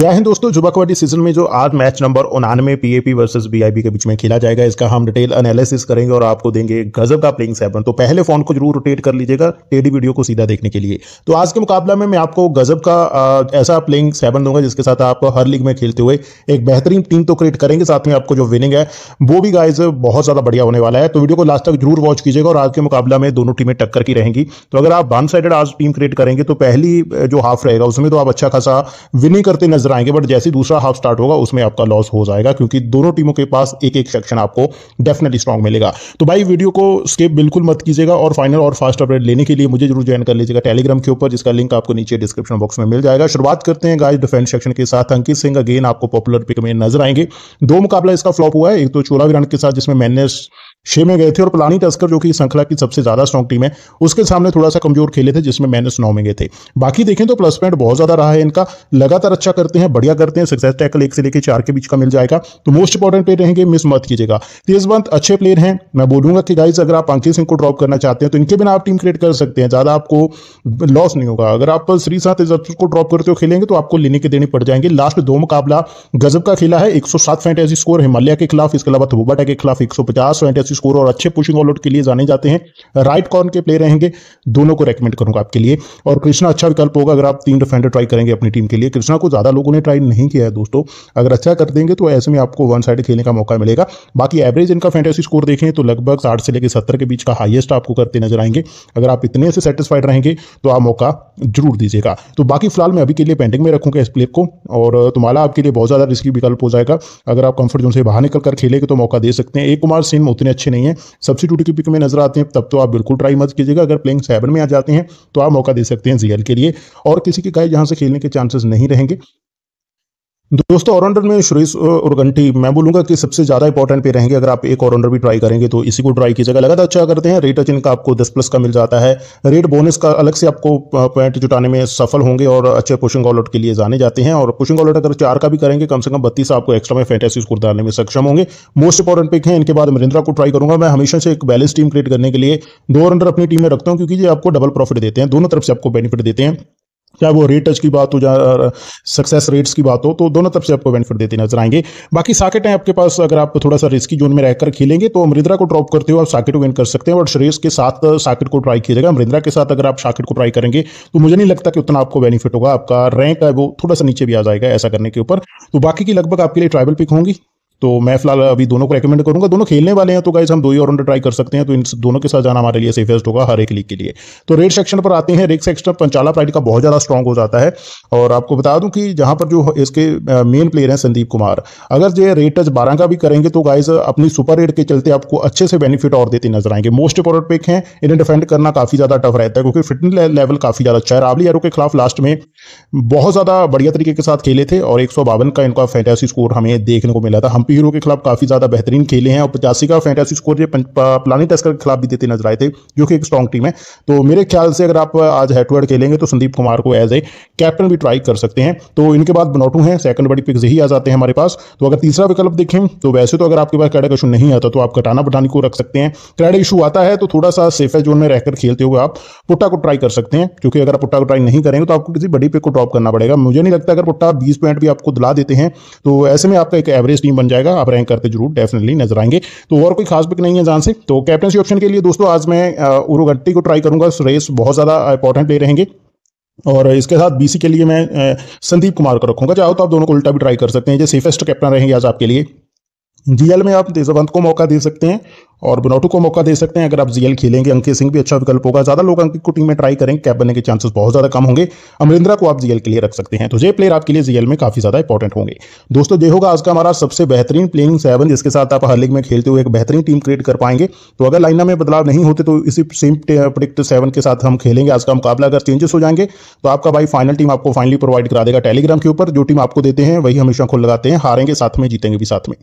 जय हिंद दोस्तों जुबा कबड्डी सीजन में जो आज मैच नंबर उनानवे पीएपी वर्सेस बीआईबी के बीच में खेला जाएगा इसका हम डिटेल एनालिसिस करेंगे और आपको देंगे गजब का प्लेइंग सेवन तो पहले फोन को जरूर रोटेट कर लीजिएगा टेडी वीडियो को सीधा देखने के लिए तो आज के मुकाबला में मैं आपको गजब का ऐसा प्लेइंग सेवन दूंगा जिसके साथ आप हर लीग में खेलते हुए एक बेहतरीन टीम तो क्रिएट करेंगे साथ में आपको जो विनिंग है वो भी गाइज बहुत ज़्यादा बढ़िया होने वाला है तो वीडियो को लास्ट तक जरूर वॉच कीजिएगा और आज के मुकाबला में दोनों टीमें टक्कर की रहेंगी तो अगर आप वन साइडेड आज टीम क्रिएट करेंगे तो पहली जो हाफ रहेगा उसमें तो आप अच्छा खासा विनिंग करते नजर नजर आएंगे बट जैसे दूसरा हाफ स्टार्ट होगा उसमें आपका लॉस हो जाएगा क्योंकि दोनों टीमों के पास एक एक सेक्शन आपको डेफिनेटली स्ट्रॉन्ग मिलेगा तो भाई वीडियो को स्किप बिल्कुल मत कीजिएगा और फाइनल और फास्ट अपडेट लेने के लिए मुझे जरूर ज्वाइन कर लीजिएगा टेलीग्राम के ऊपर जिसका लिंक आपको नीचे डिस्क्रिप्शन बॉक्स में मिल जाएगा शुरुआत करते हैं गाइस डिफेंस सेक्शन के साथ अंकित सिंह अगेन आपको पॉपुलर पिक में नजर आएंगे दो मुकाबला इसका फ्लॉप हुआ है एक तो चोरा विरान के साथ जिसमें मैंने छे में गए थे और पलानी टस्कर जो कि श्रृंखला की सबसे ज़्यादा स्ट्रॉन्ग टीम है उसके सामने थोड़ा सा कमजोर खेले थे जिसमें माइनस नौ में गए थे बाकी देखें तो प्लस पॉइंट बहुत ज़्यादा रहा है इनका लगातार अच्छा कर करते हैं बढ़िया करते हैं सक्सेस टैकल एक से लेकर चार के बीच का मिल जाएगा तो मोस्ट इंपॉर्टेंट प्लेयर रहेंगे मिस मत कीजिएगा तेजवंत अच्छे प्लेयर हैं मैं बोलूंगा कि गाइज अगर आप अंकित सिंह को ड्रॉप करना चाहते हैं तो इनके बिना आप टीम क्रिएट कर सकते हैं ज़्यादा आपको लॉस नहीं होगा अगर आप श्री साथ को ड्रॉप करते हो खेलेंगे तो आपको लेने के देने पड़ जाएंगे लास्ट दो मुकाबला गजब का खेला है एक सौ स्कोर हिमालय के खिलाफ इसके अलावा थोबाटा के खिलाफ एक सौ स्कोर और अच्छे पुशिंग ऑल आउट के लिए जाने जाते हैं राइट कॉर्न के प्लेयर रहेंगे दोनों को रेकमेंड करूंगा आपके लिए और कृष्णा अच्छा विकल्प होगा अगर आप तीन डिफेंडर ट्राई करेंगे अपनी टीम के लिए कृष्णा को ज़्यादा लोगों ने ट्राई नहीं किया है दोस्तों अगर अच्छा कर देंगे तो ऐसे में आपको वन साइड खेलने का मौका मिलेगा बाकी एवरेज इनका फैंटेसी स्कोर देखें तो लगभग साठ से लेकर सत्तर के बीच का हाइएस्ट आपको करते नजर आएंगे अगर आप इतने से सेटिस्फाइड रहेंगे तो आप मौका जरूर दीजिएगा तो बाकी फिलहाल मैं अभी के लिए पेंडिंग में रखूंगा इस प्लेप को और तुम्हारा आपके लिए बहुत ज़्यादा रिस्की विकल्प हो जाएगा अगर आप कंफर्ट जोन से बाहर निकल कर खेलेंगे तो मौका दे सकते हैं एक कुमार सिंह उतने अच्छे नहीं है सबसे की पिक में नजर आते हैं तब तो आप बिल्कुल ट्राई मत कीजिएगा अगर प्लेइंग सेवन में आ जाते हैं तो आप मौका दे सकते हैं जीएल के लिए और किसी के गाय जहां से खेलने के चांसेस नहीं रहेंगे दोस्तों ऑलराउंडर में सुरेश और घंटी मैं बोलूंगा कि सबसे ज़्यादा इंपॉर्टेंट पे रहेंगे अगर आप एक ऑलराउंडर भी ट्राई करेंगे तो इसी को ट्राई कीजिएगा लगातार अच्छा करते हैं रेट का आपको 10 प्लस का मिल जाता है रेट बोनस का अलग से आपको पॉइंट जुटाने में सफल होंगे और अच्छे पुशिंग ऑलआउट के लिए जाने जाते हैं और पुशिंग ऑलआउट अगर चार का भी करेंगे कम से कम बत्तीस आपको एक्स्ट्रा में फैंटेसी स्कोर डालने में सक्षम होंगे मोस्ट इंपॉर्टेंट पिक है इनके बाद मरिंद्रा को ट्राई करूंगा मैं हमेशा से एक बैलेंस टीम क्रिएट करने के लिए दो ऑलराउंडर अपनी टीम में रखता हूँ क्योंकि ये आपको डबल प्रॉफिट देते हैं दोनों तरफ से आपको बेनिफिट देते हैं चाहे वो रेटच की बात हो या सक्सेस रेट्स की बात हो तो दोनों तरफ से आपको बेनिफिट देते नजर आएंगे बाकी साकेट हैं आपके पास अगर आप थोड़ा सा रिस्की जोन में रहकर खेलेंगे तो अमरिंद्रा को ड्रॉप करते हुए आप साकेट को विन कर सकते हैं और श्रेयस के साथ साकेट को ट्राई किया जाएगा अमृद्रा के साथ अगर आप साकेट को ट्राई करेंगे तो मुझे नहीं लगता कि उतना आपको बेनिफिट होगा आपका रैंक है वो थोड़ा सा नीचे भी आ जाएगा ऐसा करने के ऊपर तो बाकी की लगभग आपके लिए ट्राइबल पिक होंगी तो मैं फिलहाल अभी दोनों को रेकमेंड करूंगा दोनों खेलने वाले हैं तो गाइज हम दो ही और ट्राई कर सकते हैं तो इन दोनों के साथ जाना हमारे लिए सेफेस्ट होगा हर एक लीग के लिए तो रेड सेक्शन पर आते हैं रेड सेक्शन पंचाला प्राइड का बहुत ज़्यादा स्ट्रॉग हो जाता है और आपको बता दूं कि जहां पर जो इसके मेन प्लेयर हैं संदीप कुमार अगर जो रेड टच बारह का भी करेंगे तो गाइज अपनी सुपर रेड के चलते आपको अच्छे से बेनिफिट और देते नजर आएंगे मोस्ट इंपॉर्टेंट पिक है इन्हें डिफेंड करना काफ़ी ज़्यादा टफ रहता है क्योंकि फिटनेस लेवल काफ़ी ज़्यादा अच्छा है रावली एरो के खिलाफ लास्ट में बहुत ज़्यादा बढ़िया तरीके के साथ खेले थे और एक का इनका फैंटेसी स्कोर हमें देखने को मिला था हम पीरो के खिलाफ काफ़ी ज़्यादा बेहतरीन खेले हैं और पचासी का फैंटासी स्कोर जो प्लानी टेस्कर के खिलाफ भी देते नजर आए थे जो कि एक स्ट्रॉन्ग टीम है तो मेरे ख्याल से अगर आप आज हेटवर्ड खेलेंगे तो संदीप कुमार को एज ए कैप्टन भी ट्राई कर सकते हैं तो इनके बाद बनोटू हैं सेकंड बड़ी पिक्स यही आ जाते हैं हमारे पास तो अगर तीसरा विकल्प देखें तो वैसे तो अगर आपके पास क्रेडिट इशू नहीं आता तो आप कटाना बटानी को रख सकते हैं क्रेडिट इशू आता है तो थोड़ा सा सेफे जोन में रहकर खेलते हुए आप पुट्टा को ट्राई कर सकते हैं क्योंकि अगर आप पुट्टा को ट्राई नहीं करेंगे तो आपको किसी बड़ी पिक को ड्रॉप करना पड़ेगा मुझे नहीं लगता अगर पुट्टा बीस पॉइंट भी आपको दिला देते हैं तो ऐसे में आपका एक एवरेज टीम बन जाएगा जाएगा आप रैंक करते जरूर डेफिनेटली नजर आएंगे तो और कोई खास पिक नहीं है जान से तो कैप्टनसी ऑप्शन के लिए दोस्तों आज मैं उरुगट्टी को ट्राई करूंगा रेस बहुत ज़्यादा इंपॉर्टेंट ले रहेंगे और इसके साथ बीसी के लिए मैं संदीप कुमार को रखूंगा चाहो तो आप दोनों को उल्टा भी ट्राई कर सकते हैं जो सेफेस्ट कैप्टन रहेंगे आज आपके लिए जीएल में आप तेजावंत को मौका दे सकते हैं और बनोटू को मौका दे सकते हैं अगर आप जीएल खेलेंगे अंकित सिंह भी अच्छा विकल्प होगा ज़्यादा लोग अंकित को टीम में ट्राई करेंगे कैप बनने के चांसेस बहुत ज़्यादा कम होंगे अमरिंद्रा को आप जीएल के लिए रख सकते हैं तो ये प्लेयर आपके लिए जीएल में काफ़ी ज़्यादा इंपॉर्टेंट होंगे दोस्तों ये होगा आज का हमारा सबसे बेहतरीन प्लेइंग सेवन जिसके साथ आप हर लीग में खेलते हुए एक बेहतरीन टीम क्रिएट कर पाएंगे तो अगर लाइना में बदलाव नहीं होते तो इसी सेम प्रिडिक्ट सेवन के साथ हम खेलेंगे आज का मुकाबला अगर चेंजेस हो जाएंगे तो आपका भाई फाइनल टीम आपको फाइनली प्रोवाइड करा देगा टेलीग्राम के ऊपर जो टीम आपको देते हैं वही हमेशा खुल लगाते हैं हारेंगे साथ में जीतेंगे भी साथ में